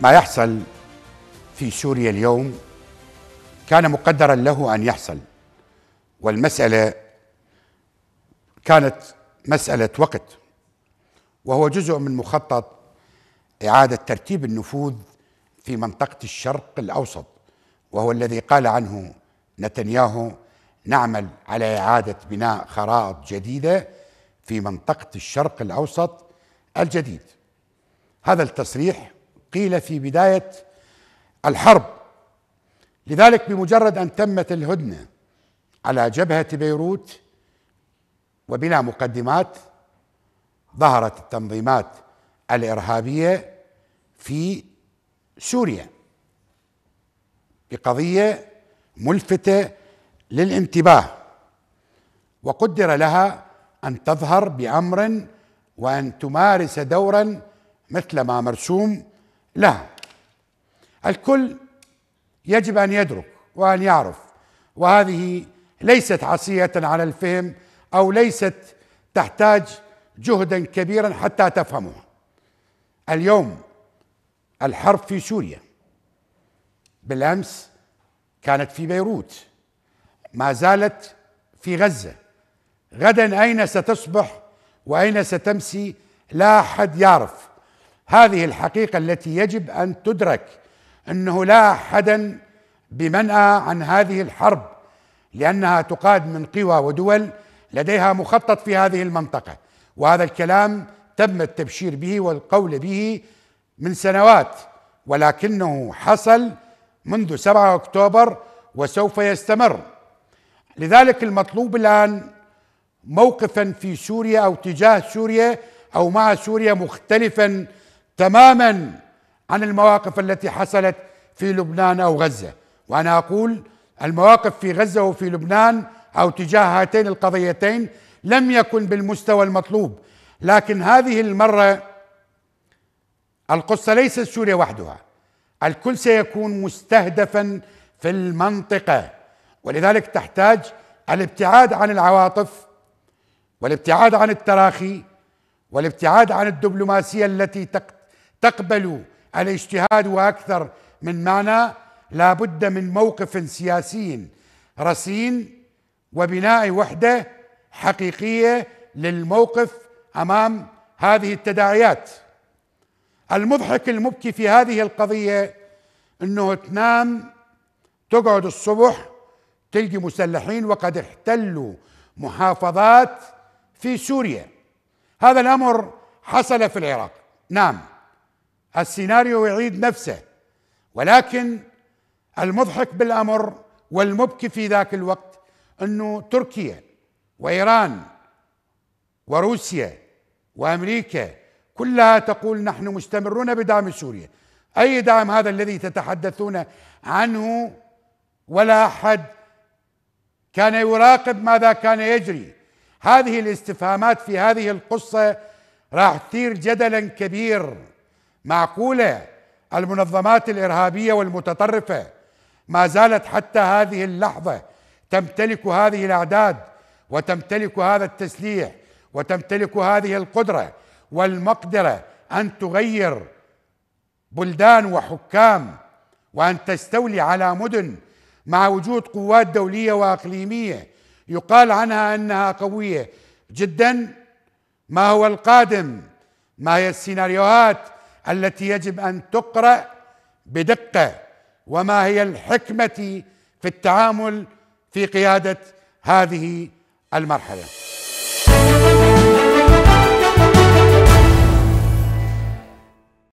ما يحصل في سوريا اليوم كان مقدرا له ان يحصل والمساله كانت مساله وقت وهو جزء من مخطط اعاده ترتيب النفوذ في منطقه الشرق الاوسط وهو الذي قال عنه نتنياهو نعمل على اعاده بناء خرائط جديده في منطقه الشرق الاوسط الجديد هذا التصريح قيل في بدايه الحرب لذلك بمجرد ان تمت الهدنه على جبهه بيروت وبلا مقدمات ظهرت التنظيمات الارهابيه في سوريا بقضيه ملفته للانتباه وقدر لها ان تظهر بامر وان تمارس دورا مثل ما مرسوم لا الكل يجب ان يدرك وان يعرف وهذه ليست عصيه على الفهم او ليست تحتاج جهدا كبيرا حتى تفهمها اليوم الحرب في سوريا بالامس كانت في بيروت ما زالت في غزه غدا اين ستصبح واين ستمسي لا احد يعرف هذه الحقيقه التي يجب ان تدرك انه لا احدا بمنأى عن هذه الحرب لانها تقاد من قوى ودول لديها مخطط في هذه المنطقه وهذا الكلام تم التبشير به والقول به من سنوات ولكنه حصل منذ 7 اكتوبر وسوف يستمر لذلك المطلوب الان موقفا في سوريا او تجاه سوريا او مع سوريا مختلفا تماما عن المواقف التي حصلت في لبنان او غزه وانا اقول المواقف في غزه وفي لبنان او تجاه هاتين القضيتين لم يكن بالمستوى المطلوب لكن هذه المره القصه ليست سوريا وحدها الكل سيكون مستهدفا في المنطقه ولذلك تحتاج الابتعاد عن العواطف والابتعاد عن التراخي والابتعاد عن الدبلوماسيه التي تقتل تقبلوا الاجتهاد واكثر من معنى لابد من موقف سياسي رصين وبناء وحده حقيقيه للموقف امام هذه التداعيات المضحك المبكي في هذه القضيه انه تنام تقعد الصبح تلقي مسلحين وقد احتلوا محافظات في سوريا هذا الامر حصل في العراق نعم السيناريو يعيد نفسه ولكن المضحك بالامر والمبكي في ذاك الوقت انه تركيا وايران وروسيا وامريكا كلها تقول نحن مستمرون بدعم سوريا اي دعم هذا الذي تتحدثون عنه ولا احد كان يراقب ماذا كان يجري هذه الاستفهامات في هذه القصه راح تثير جدلا كبير معقوله المنظمات الارهابيه والمتطرفه ما زالت حتى هذه اللحظه تمتلك هذه الاعداد وتمتلك هذا التسليح وتمتلك هذه القدره والمقدره ان تغير بلدان وحكام وان تستولي على مدن مع وجود قوات دوليه واقليميه يقال عنها انها قويه جدا ما هو القادم ما هي السيناريوهات التي يجب ان تقرا بدقه وما هي الحكمه في التعامل في قياده هذه المرحله